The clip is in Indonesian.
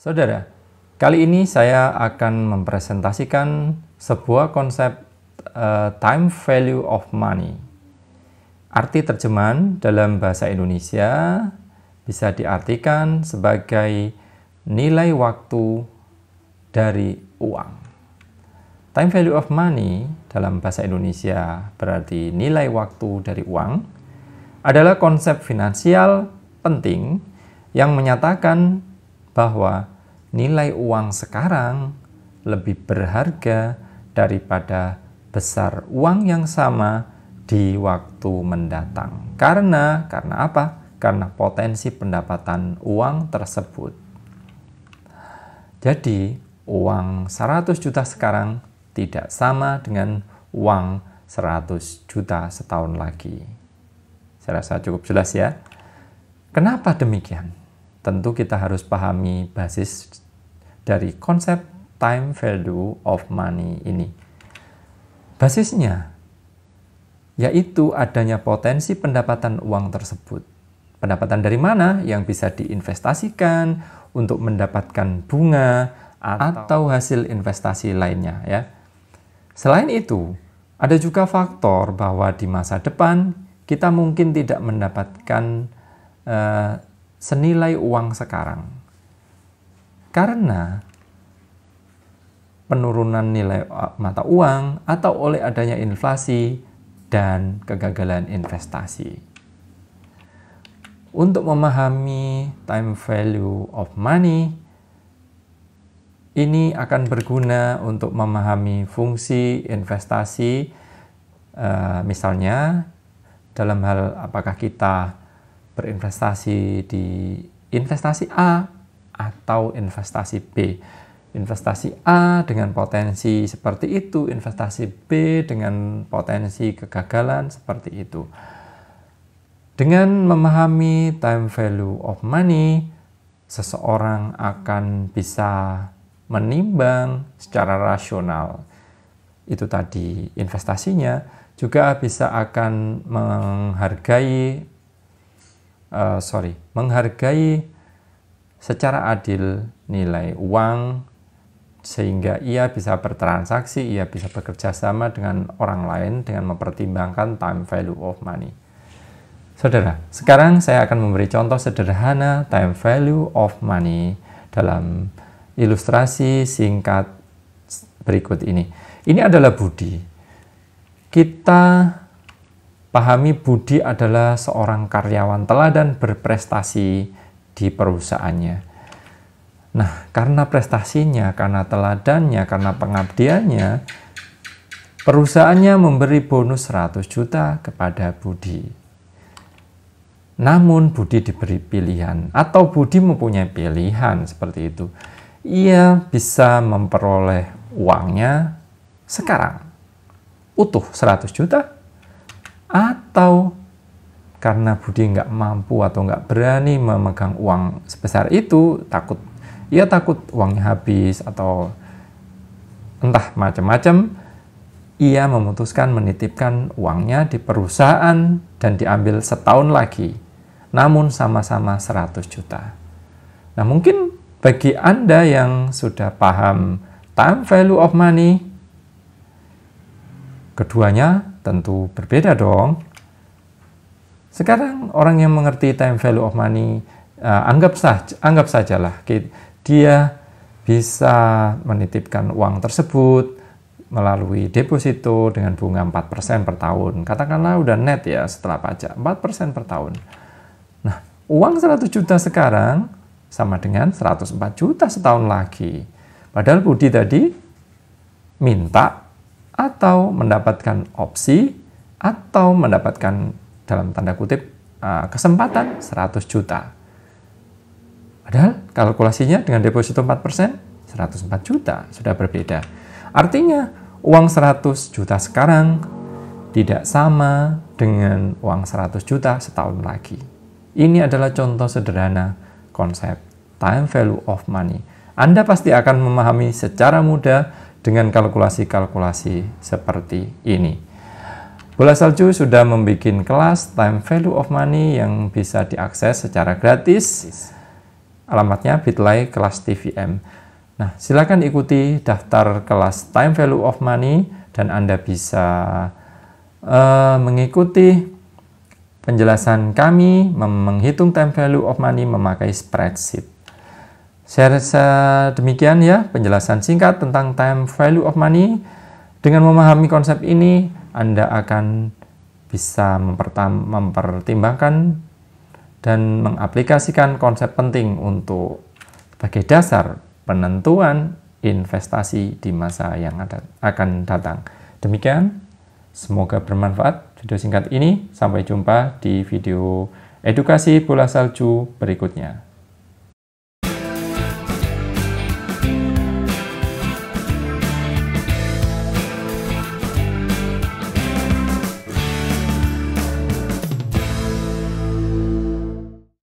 Saudara, kali ini saya akan mempresentasikan sebuah konsep uh, time value of money. Arti terjemahan dalam bahasa Indonesia bisa diartikan sebagai nilai waktu dari uang. Time value of money dalam bahasa Indonesia berarti nilai waktu dari uang adalah konsep finansial penting yang menyatakan bahwa nilai uang sekarang lebih berharga daripada besar uang yang sama di waktu mendatang. Karena karena apa? Karena potensi pendapatan uang tersebut. Jadi, uang 100 juta sekarang tidak sama dengan uang 100 juta setahun lagi. Saya rasa cukup jelas ya. Kenapa demikian? tentu kita harus pahami basis dari konsep time value of money ini. Basisnya yaitu adanya potensi pendapatan uang tersebut. Pendapatan dari mana yang bisa diinvestasikan untuk mendapatkan bunga atau hasil investasi lainnya ya. Selain itu, ada juga faktor bahwa di masa depan kita mungkin tidak mendapatkan eh, senilai uang sekarang. Karena penurunan nilai mata uang atau oleh adanya inflasi dan kegagalan investasi. Untuk memahami time value of money, ini akan berguna untuk memahami fungsi investasi, eh, misalnya dalam hal apakah kita berinvestasi di investasi A atau investasi B. Investasi A dengan potensi seperti itu, investasi B dengan potensi kegagalan seperti itu. Dengan memahami time value of money, seseorang akan bisa menimbang secara rasional. Itu tadi investasinya juga bisa akan menghargai uh, sorry, menghargai secara adil nilai uang sehingga ia bisa bertransaksi, ia bisa bekerja sama dengan orang lain dengan mempertimbangkan time value of money. Saudara, sekarang saya akan memberi contoh sederhana time value of money dalam ilustrasi singkat berikut ini. Ini adalah budi. Kita Pahami Budi adalah seorang karyawan teladan berprestasi di perusahaannya. Nah, karena prestasinya, karena teladannya, karena pengabdiannya, perusahaannya memberi bonus 100 juta kepada Budi. Namun Budi diberi pilihan atau Budi mempunyai pilihan seperti itu. Ia bisa memperoleh uangnya sekarang utuh 100 juta atau karena Budi nggak mampu atau nggak berani memegang uang sebesar itu, takut ia ya takut uangnya habis atau entah macam-macam, ia memutuskan menitipkan uangnya di perusahaan dan diambil setahun lagi, namun sama-sama 100 juta. Nah mungkin bagi Anda yang sudah paham time value of money, keduanya Tentu berbeda dong. Sekarang orang yang mengerti time value of money uh, anggap saja anggap sajalah dia bisa menitipkan uang tersebut melalui deposito dengan bunga 4% per tahun. Katakanlah udah net ya setelah pajak, 4% per tahun. Nah, uang 100 juta sekarang sama dengan 104 juta setahun lagi. Padahal Budi tadi minta atau mendapatkan opsi atau mendapatkan dalam tanda kutip eh, kesempatan 100 juta. Padahal kalkulasinya dengan deposito 4%, 104 juta sudah berbeda. Artinya uang 100 juta sekarang tidak sama dengan uang 100 juta setahun lagi. Ini adalah contoh sederhana konsep time value of money. Anda pasti akan memahami secara mudah dengan kalkulasi-kalkulasi seperti ini. Bola Salju sudah membuat kelas Time Value of Money yang bisa diakses secara gratis. Alamatnya Bitly kelas TVM. Nah, silakan ikuti daftar kelas Time Value of Money dan Anda bisa uh, mengikuti penjelasan kami menghitung time value of money memakai spreadsheet. Saya rasa demikian ya penjelasan singkat tentang time value of money. Dengan memahami konsep ini, Anda akan bisa mempertimbangkan dan mengaplikasikan konsep penting untuk sebagai dasar penentuan investasi di masa yang ada, akan datang. Demikian, semoga bermanfaat video singkat ini. Sampai jumpa di video edukasi bola salju berikutnya.